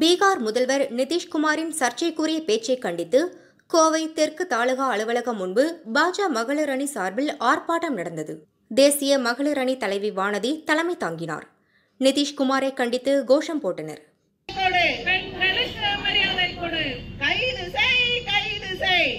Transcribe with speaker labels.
Speaker 1: பீகார் முதல்வர் நிதிஷ்குமாரின் சர்ச்சைக்குரிய பேச்சை கண்டித்து கோவை தெற்கு தாலுகா அலுவலகம் முன்பு பாஜ மகளிர் அணி சார்பில் ஆர்ப்பாட்டம் நடந்தது தேசிய மகளிர் அணி தலைவி வானதி தலைமை தாங்கினார் நிதிஷ்குமாரை கண்டித்து கோஷம் போட்டனர்
Speaker 2: கைது செய் கைது செய்